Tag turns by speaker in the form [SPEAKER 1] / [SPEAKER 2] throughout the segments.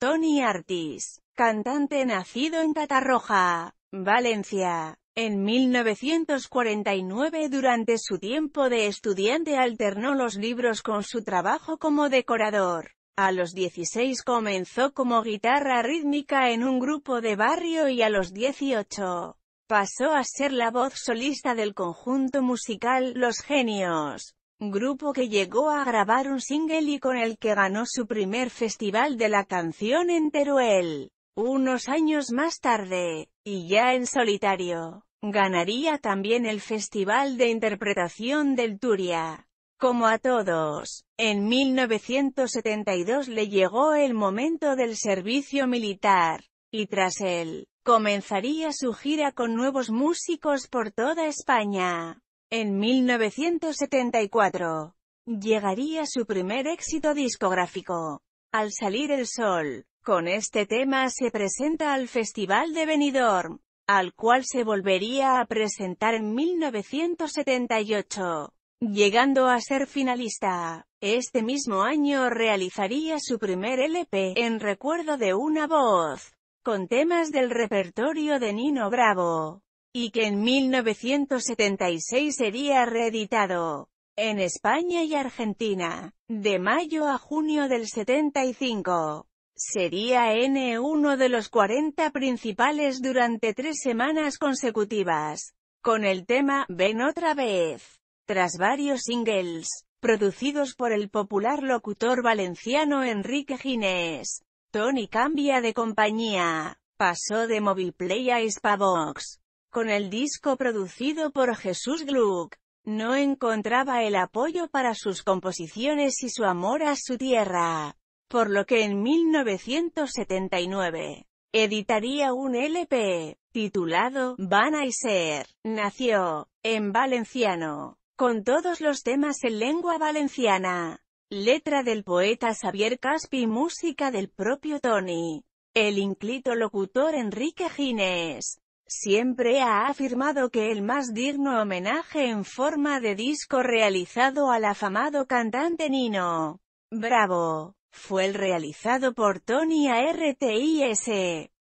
[SPEAKER 1] Tony Artis, cantante nacido en Catarroja, Valencia. En 1949 durante su tiempo de estudiante alternó los libros con su trabajo como decorador. A los 16 comenzó como guitarra rítmica en un grupo de barrio y a los 18 pasó a ser la voz solista del conjunto musical Los Genios grupo que llegó a grabar un single y con el que ganó su primer festival de la canción en Teruel. Unos años más tarde, y ya en solitario, ganaría también el Festival de Interpretación del Turia. Como a todos, en 1972 le llegó el momento del servicio militar, y tras él, comenzaría su gira con nuevos músicos por toda España. En 1974, llegaría su primer éxito discográfico, Al salir el sol. Con este tema se presenta al Festival de Benidorm, al cual se volvería a presentar en 1978, llegando a ser finalista. Este mismo año realizaría su primer LP, En recuerdo de una voz, con temas del repertorio de Nino Bravo y que en 1976 sería reeditado en España y Argentina, de mayo a junio del 75. Sería N uno de los 40 principales durante tres semanas consecutivas, con el tema Ven otra vez. Tras varios singles, producidos por el popular locutor valenciano Enrique Ginés, Tony cambia de compañía, pasó de Moviplay a Spavox. Con el disco producido por Jesús Gluck, no encontraba el apoyo para sus composiciones y su amor a su tierra, por lo que en 1979, editaría un LP, titulado, Van a ser, nació, en valenciano, con todos los temas en lengua valenciana, letra del poeta Xavier Caspi y música del propio Tony, el inclito locutor Enrique Gines siempre ha afirmado que el más digno homenaje en forma de disco realizado al afamado cantante Nino Bravo, fue el realizado por Tony ARTIS.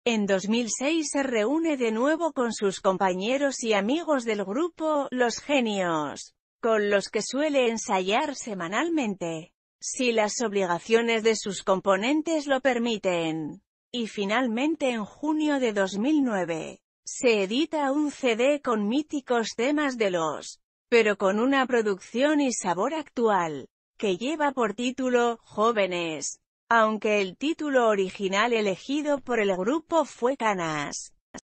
[SPEAKER 1] En 2006 se reúne de nuevo con sus compañeros y amigos del grupo, Los Genios, con los que suele ensayar semanalmente, si las obligaciones de sus componentes lo permiten y finalmente en junio de 2009, se edita un CD con míticos temas de los, pero con una producción y sabor actual, que lleva por título, Jóvenes, aunque el título original elegido por el grupo fue Canas.